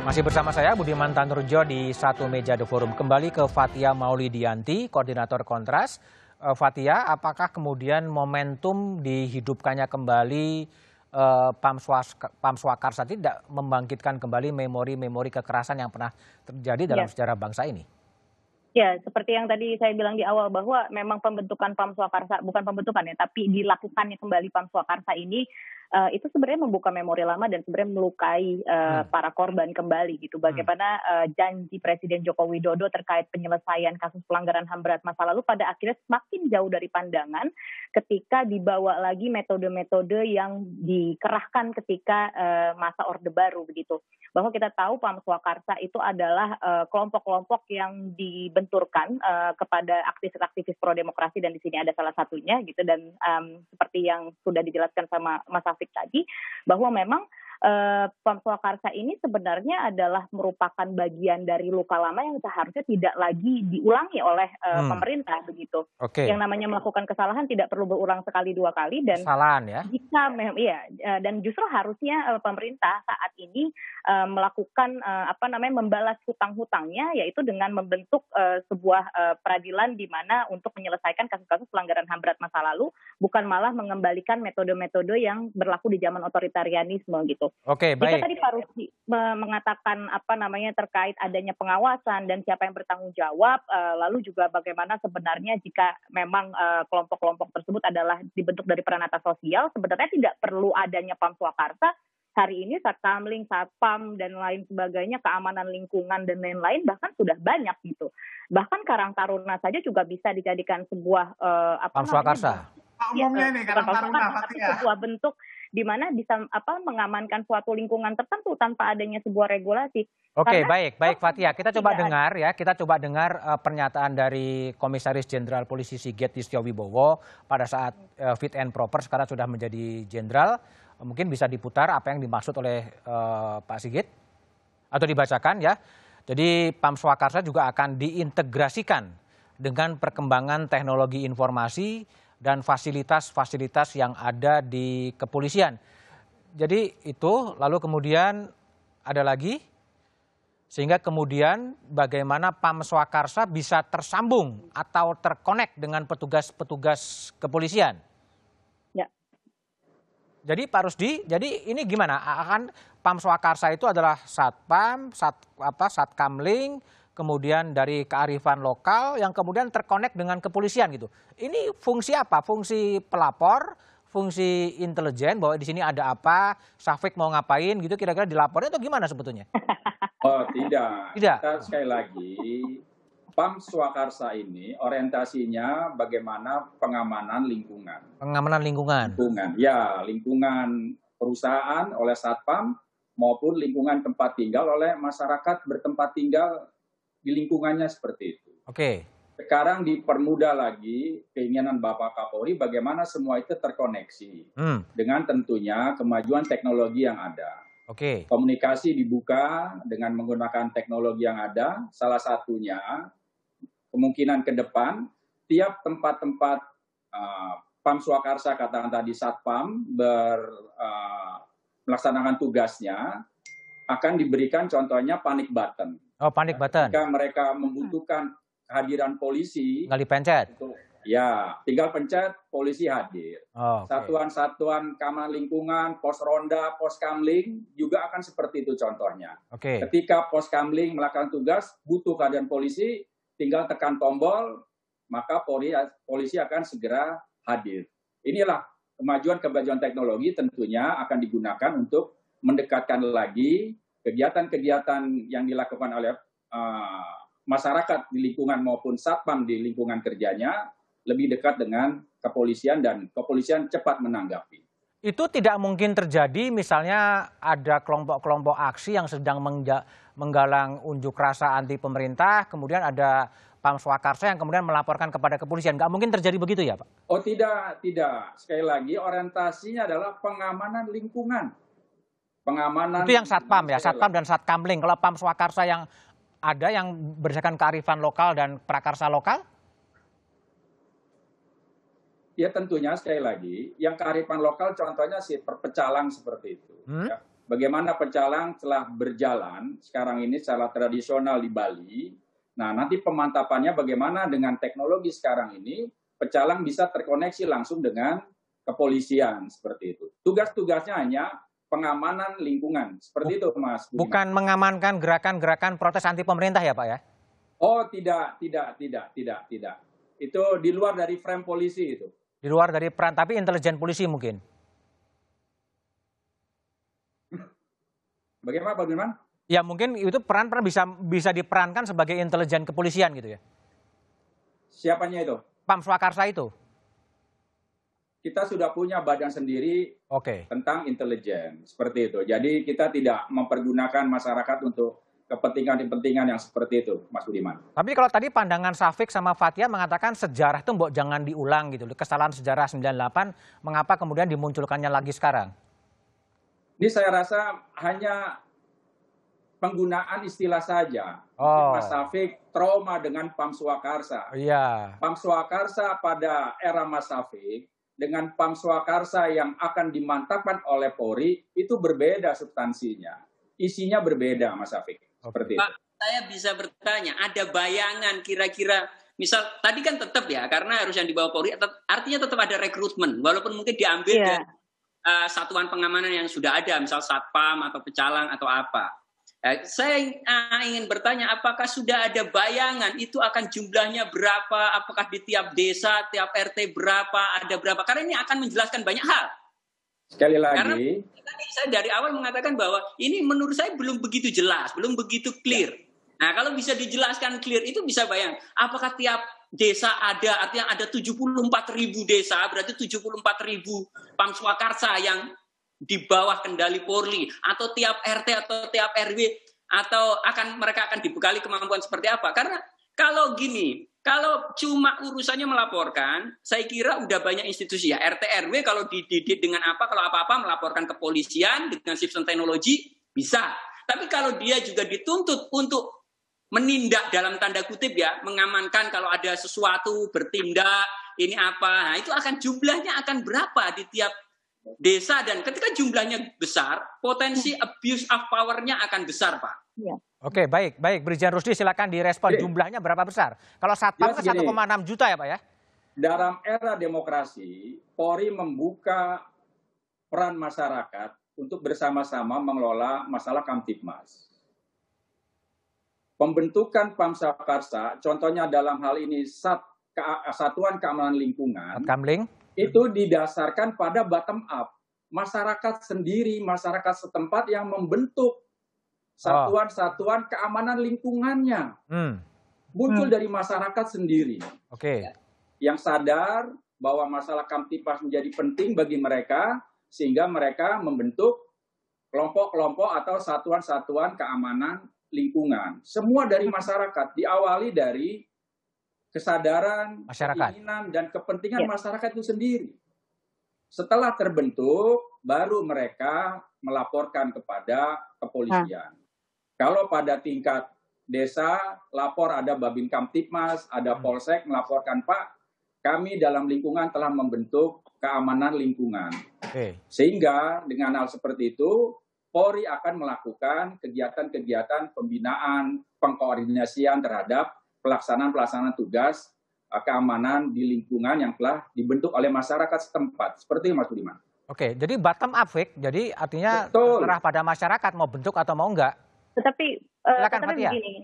Masih bersama saya Budiman Tanurjo di satu meja The Forum. Kembali ke Fatia Maulidianti, koordinator Kontras. Eh, Fatia, apakah kemudian momentum dihidupkannya kembali eh, Pamswas, Pamswakarsa tidak membangkitkan kembali memori-memori kekerasan yang pernah terjadi dalam ya. sejarah bangsa ini? Ya, seperti yang tadi saya bilang di awal bahwa memang pembentukan Pamswakarsa, bukan pembentukan ya, tapi dilakukannya kembali Pamswakarsa ini uh, itu sebenarnya membuka memori lama dan sebenarnya melukai uh, hmm. para korban kembali gitu. Hmm. Bagaimana uh, janji Presiden Joko Widodo terkait penyelesaian kasus pelanggaran HAM berat masa lalu pada akhirnya semakin jauh dari pandangan ketika dibawa lagi metode-metode yang dikerahkan ketika uh, masa Orde Baru begitu. Bahwa kita tahu Pak Swakarsa itu adalah kelompok kelompok-kelompok yang dibenturkan uh, kepada aktivis-aktivis pro demokrasi dan di sini ada salah satunya gitu dan um, seperti yang sudah dijelaskan sama Mas topik tadi bahwa memang Eh, Pemprov Karsa ini sebenarnya adalah merupakan bagian dari luka lama yang seharusnya tidak lagi diulangi oleh uh, hmm. pemerintah begitu. Okay. Yang namanya melakukan kesalahan tidak perlu berulang sekali dua kali dan kesalahan ya. Jika memang iya eh, dan justru harusnya uh, pemerintah saat ini uh, melakukan uh, apa namanya membalas hutang-hutangnya yaitu dengan membentuk uh, sebuah uh, peradilan di mana untuk menyelesaikan kasus-kasus pelanggaran HAM berat masa lalu bukan malah mengembalikan metode-metode yang berlaku di zaman otoritarianisme gitu. Oke, okay, baik. Jika tadi Pak Rusdi mengatakan apa namanya terkait adanya pengawasan dan siapa yang bertanggung jawab, eh, lalu juga bagaimana sebenarnya jika memang eh, kelompok-kelompok tersebut adalah dibentuk dari peranata sosial, sebenarnya tidak perlu adanya Pam Pamswakarsa, hari ini saat saat Pam dan lain sebagainya, keamanan lingkungan dan lain-lain bahkan sudah banyak gitu. Bahkan Karang Taruna saja juga bisa dijadikan sebuah uh, apa namanya? Pamswakarsa. Umumnya ini Karang iya, Taruna tapi ya. Sebuah bentuk di mana bisa apa mengamankan suatu lingkungan tertentu tanpa adanya sebuah regulasi. Oke, Karena, baik, baik Fatia. Kita coba dengar ya, kita coba dengar uh, pernyataan dari Komisaris Jenderal Polisi Sigit Wibowo pada saat uh, fit and proper sekarang sudah menjadi jenderal. Mungkin bisa diputar apa yang dimaksud oleh uh, Pak Sigit atau dibacakan ya. Jadi PAM Swakarsa juga akan diintegrasikan dengan perkembangan teknologi informasi dan fasilitas-fasilitas yang ada di kepolisian. Jadi itu lalu kemudian ada lagi sehingga kemudian bagaimana Pam Swakarsa bisa tersambung atau terkonek dengan petugas-petugas kepolisian. Ya. Jadi Pak Rusdi, jadi ini gimana? Akan Pam Swakarsa itu adalah satpam, sat apa satkamling, kemudian dari kearifan lokal yang kemudian terkonek dengan kepolisian gitu. Ini fungsi apa? Fungsi pelapor, fungsi intelijen bahwa di sini ada apa, Safik mau ngapain gitu kira-kira dilapornya atau gimana sebetulnya? Oh, tidak. Tidak. Kita sekali lagi PAM Swakarsa ini orientasinya bagaimana pengamanan lingkungan. Pengamanan lingkungan. Lingkungan. Ya, lingkungan perusahaan oleh Satpam maupun lingkungan tempat tinggal oleh masyarakat bertempat tinggal di lingkungannya seperti itu. Oke. Okay. Sekarang dipermudah lagi keinginan Bapak Kapolri bagaimana semua itu terkoneksi hmm. dengan tentunya kemajuan teknologi yang ada. Oke. Okay. Komunikasi dibuka dengan menggunakan teknologi yang ada. Salah satunya kemungkinan ke depan tiap tempat-tempat uh, Pam Swakarsa katakan tadi Satpam ber uh, melaksanakan tugasnya akan diberikan contohnya panic button. Oh, panic nah, button. Jika mereka membutuhkan kehadiran polisi. Tinggal dipencet. ya, tinggal pencet, polisi hadir. Oh, okay. Satuan-satuan kamar lingkungan, pos ronda, pos kamling juga akan seperti itu contohnya. Oke. Okay. Ketika pos kamling melakukan tugas, butuh kehadiran polisi, tinggal tekan tombol, maka poli polisi akan segera hadir. Inilah kemajuan-kemajuan teknologi tentunya akan digunakan untuk mendekatkan lagi kegiatan-kegiatan yang dilakukan oleh uh, masyarakat di lingkungan maupun satpam di lingkungan kerjanya lebih dekat dengan kepolisian dan kepolisian cepat menanggapi. Itu tidak mungkin terjadi misalnya ada kelompok-kelompok aksi yang sedang menggalang unjuk rasa anti pemerintah, kemudian ada Pam Swakarsa yang kemudian melaporkan kepada kepolisian. Nggak mungkin terjadi begitu ya Pak? Oh tidak, tidak. Sekali lagi orientasinya adalah pengamanan lingkungan pengamanan. Itu yang satpam ya, satpam dan satkamling. Kalau pam swakarsa yang ada yang berdasarkan kearifan lokal dan prakarsa lokal? Ya tentunya sekali lagi, yang kearifan lokal contohnya si perpecalang seperti itu. Hmm? Ya. Bagaimana pecalang telah berjalan sekarang ini secara tradisional di Bali. Nah nanti pemantapannya bagaimana dengan teknologi sekarang ini, pecalang bisa terkoneksi langsung dengan kepolisian seperti itu. Tugas-tugasnya hanya pengamanan lingkungan. Seperti itu, Mas. Bukan mengamankan gerakan-gerakan protes anti pemerintah ya, Pak ya? Oh, tidak, tidak, tidak, tidak, tidak. Itu di luar dari frame polisi itu. Di luar dari peran, tapi intelijen polisi mungkin. Bagaimana Pak Dirman? Ya mungkin itu peran-peran bisa bisa diperankan sebagai intelijen kepolisian gitu ya. Siapanya itu? Pam Swakarsa itu kita sudah punya badan sendiri okay. tentang intelijen seperti itu. Jadi kita tidak mempergunakan masyarakat untuk kepentingan-kepentingan yang seperti itu, Mas Budiman. Tapi kalau tadi pandangan Safik sama Fatia mengatakan sejarah itu mbok jangan diulang gitu, kesalahan sejarah 98, mengapa kemudian dimunculkannya lagi sekarang? Ini saya rasa hanya penggunaan istilah saja. Oh. Mas Safik trauma dengan Pam Swakarsa. Iya. Pam Swakarsa pada era Mas Safik dengan Pam Swakarsa yang akan dimantapkan oleh Polri itu berbeda substansinya. Isinya berbeda, Mas Afik. Seperti Pak, itu. saya bisa bertanya, ada bayangan kira-kira misal tadi kan tetap ya karena harus yang dibawa Polri artinya tetap ada rekrutmen walaupun mungkin diambil yeah. dari uh, satuan pengamanan yang sudah ada misal satpam atau pecalang atau apa Eh, saya ah, ingin bertanya, apakah sudah ada bayangan itu akan jumlahnya berapa? Apakah di tiap desa, tiap RT berapa, ada berapa? Karena ini akan menjelaskan banyak hal. Sekali lagi. Karena tadi saya dari awal mengatakan bahwa ini menurut saya belum begitu jelas, belum begitu clear. Nah, kalau bisa dijelaskan clear itu bisa bayang. Apakah tiap desa ada, artinya ada 74 ribu desa, berarti 74 ribu pam yang di bawah kendali Polri atau tiap RT atau tiap RW atau akan mereka akan dibekali kemampuan seperti apa? Karena kalau gini, kalau cuma urusannya melaporkan, saya kira udah banyak institusi ya. RT RW kalau dididik dengan apa, kalau apa-apa melaporkan kepolisian dengan sistem teknologi bisa. Tapi kalau dia juga dituntut untuk menindak dalam tanda kutip ya, mengamankan kalau ada sesuatu, bertindak, ini apa. Nah, itu akan jumlahnya akan berapa di tiap desa dan ketika jumlahnya besar, potensi hmm. abuse of powernya akan besar, Pak. Ya. Oke, baik, baik. Brigjen Rusdi silakan direspon jumlahnya berapa besar? Kalau satpam ya, kan 1,6 juta ya, Pak ya? Dalam era demokrasi, Polri membuka peran masyarakat untuk bersama-sama mengelola masalah Kamtipmas. Pembentukan Pamswakarsa, contohnya dalam hal ini Sat, Satuan Keamanan Lingkungan, Kamling itu didasarkan pada bottom up. Masyarakat sendiri, masyarakat setempat yang membentuk satuan-satuan keamanan lingkungannya. Hmm. Muncul hmm. dari masyarakat sendiri. Okay. Yang sadar bahwa masalah kamtipas menjadi penting bagi mereka sehingga mereka membentuk kelompok-kelompok atau satuan-satuan keamanan lingkungan. Semua dari masyarakat diawali dari kesadaran, masyarakat. keinginan, dan kepentingan ya. masyarakat itu sendiri. Setelah terbentuk, baru mereka melaporkan kepada kepolisian. Nah. Kalau pada tingkat desa, lapor ada Babin Kamtipmas, ada hmm. Polsek melaporkan, Pak, kami dalam lingkungan telah membentuk keamanan lingkungan. Okay. Sehingga dengan hal seperti itu, Polri akan melakukan kegiatan-kegiatan pembinaan, pengkoordinasian terhadap pelaksanaan-pelaksanaan tugas eh, keamanan di lingkungan yang telah dibentuk oleh masyarakat setempat. Seperti itu Mas Budiman. Oke, jadi bottom up, Fik. Jadi artinya Betul. terserah pada masyarakat mau bentuk atau mau enggak. Tetapi, uh, Silakan, tetapi begini,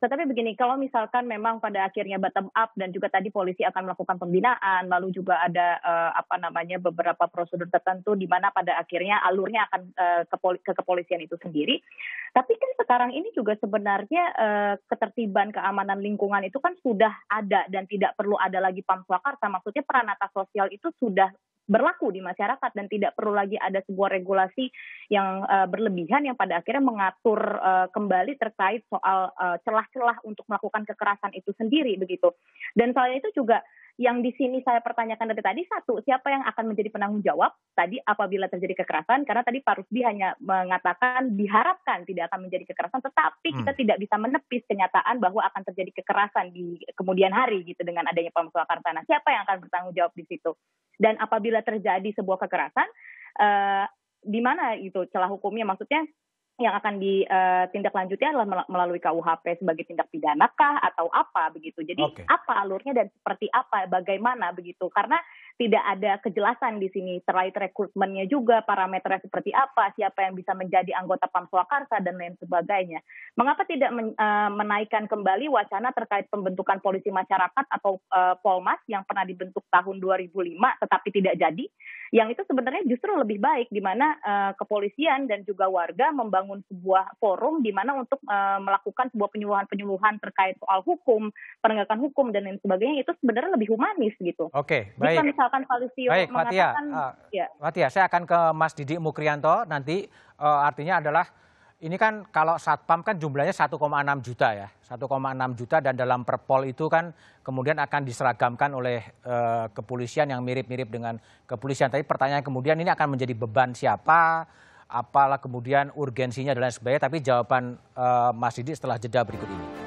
tetapi begini, kalau misalkan memang pada akhirnya bottom up dan juga tadi polisi akan melakukan pembinaan, lalu juga ada uh, apa namanya beberapa prosedur tertentu di mana pada akhirnya alurnya akan uh, ke, ke kepolisian itu sendiri. Tapi kan sekarang ini juga sebenarnya uh, ketertiban keamanan lingkungan itu kan sudah ada dan tidak perlu ada lagi pamswakarta. Maksudnya peranata sosial itu sudah berlaku di masyarakat dan tidak perlu lagi ada sebuah regulasi yang uh, berlebihan yang pada akhirnya mengatur uh, kembali terkait soal celah celah-celah untuk melakukan kekerasan itu sendiri begitu. Dan soalnya itu juga yang di sini saya pertanyakan dari tadi satu siapa yang akan menjadi penanggung jawab tadi apabila terjadi kekerasan karena tadi Pak Rusdi hanya mengatakan diharapkan tidak akan menjadi kekerasan tetapi hmm. kita tidak bisa menepis kenyataan bahwa akan terjadi kekerasan di kemudian hari gitu dengan adanya pemusuhan tanah siapa yang akan bertanggung jawab di situ dan apabila terjadi sebuah kekerasan, eh, di mana itu celah hukumnya? Maksudnya yang akan ditindaklanjuti eh, adalah melalui KUHP sebagai tindak pidana kah atau apa begitu. Jadi okay. apa alurnya dan seperti apa, bagaimana begitu. Karena tidak ada kejelasan di sini terkait rekrutmennya juga, parameternya seperti apa, siapa yang bisa menjadi anggota PAM Swakarsa dan lain sebagainya. Mengapa tidak eh, menaikkan kembali wacana terkait pembentukan polisi masyarakat atau eh, Polmas yang pernah dibentuk tahun 2005 tetapi tidak jadi? Yang itu sebenarnya justru lebih baik di mana kepolisian dan juga warga membangun membangun sebuah forum di mana untuk e, melakukan sebuah penyuluhan-penyuluhan terkait soal hukum, penegakan hukum dan lain sebagainya itu sebenarnya lebih humanis gitu. Oke, baik. Jika misalkan Valisio baik, mengatakan Matia, uh, eh, ya. saya akan ke Mas Didi Mukrianto nanti uh, artinya adalah ini kan kalau satpam kan jumlahnya 1,6 juta ya, 1,6 juta dan dalam perpol itu kan kemudian akan diseragamkan oleh e, kepolisian yang mirip-mirip dengan kepolisian. Tapi pertanyaan kemudian ini akan menjadi beban siapa, apalah kemudian urgensinya dan lain sebagainya. Tapi jawaban uh, Mas Didi setelah jeda berikut ini.